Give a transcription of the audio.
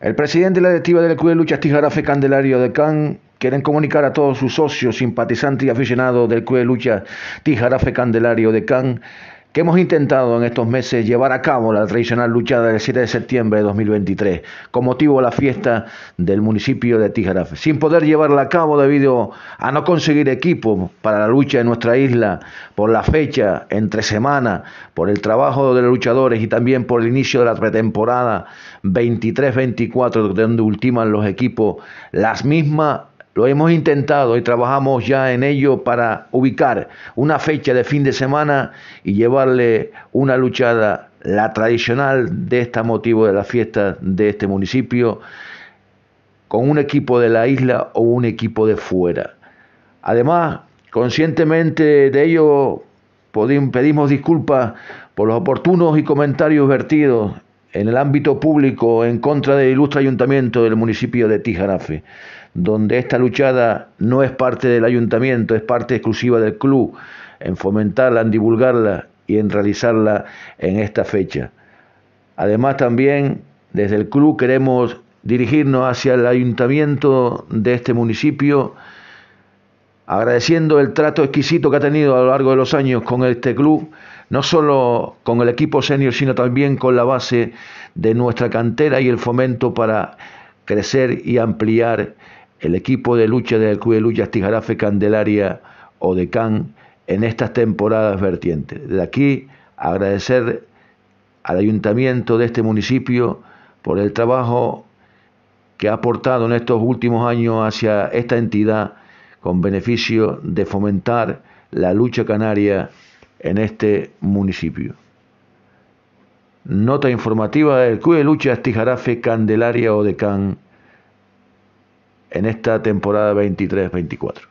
El presidente de la directiva del Club de Lucha Tijarafe Candelario de Can quieren comunicar a todos sus socios, simpatizantes y aficionados del Club de Lucha Tijarafe Candelario de Can que hemos intentado en estos meses llevar a cabo la tradicional lucha del 7 de septiembre de 2023 con motivo de la fiesta del municipio de Tijarafe, sin poder llevarla a cabo debido a no conseguir equipo para la lucha en nuestra isla por la fecha entre semana, por el trabajo de los luchadores y también por el inicio de la pretemporada 23-24 donde ultiman los equipos las mismas lo hemos intentado y trabajamos ya en ello para ubicar una fecha de fin de semana y llevarle una luchada, la tradicional de este motivo de la fiesta de este municipio, con un equipo de la isla o un equipo de fuera. Además, conscientemente de ello, pedimos disculpas por los oportunos y comentarios vertidos en el ámbito público en contra del ilustre ayuntamiento del municipio de Tijarafe, donde esta luchada no es parte del ayuntamiento, es parte exclusiva del club, en fomentarla, en divulgarla y en realizarla en esta fecha. Además también desde el club queremos dirigirnos hacia el ayuntamiento de este municipio, agradeciendo el trato exquisito que ha tenido a lo largo de los años con este club, no solo con el equipo senior, sino también con la base de nuestra cantera y el fomento para crecer y ampliar el equipo de lucha del Club de Lucha Tijarafe Candelaria o de Can en estas temporadas vertientes. De aquí agradecer al ayuntamiento de este municipio por el trabajo que ha aportado en estos últimos años hacia esta entidad con beneficio de fomentar la lucha canaria en este municipio. Nota informativa del Club de Lucha Tijarafe Candelaria Odecán en esta temporada 23-24.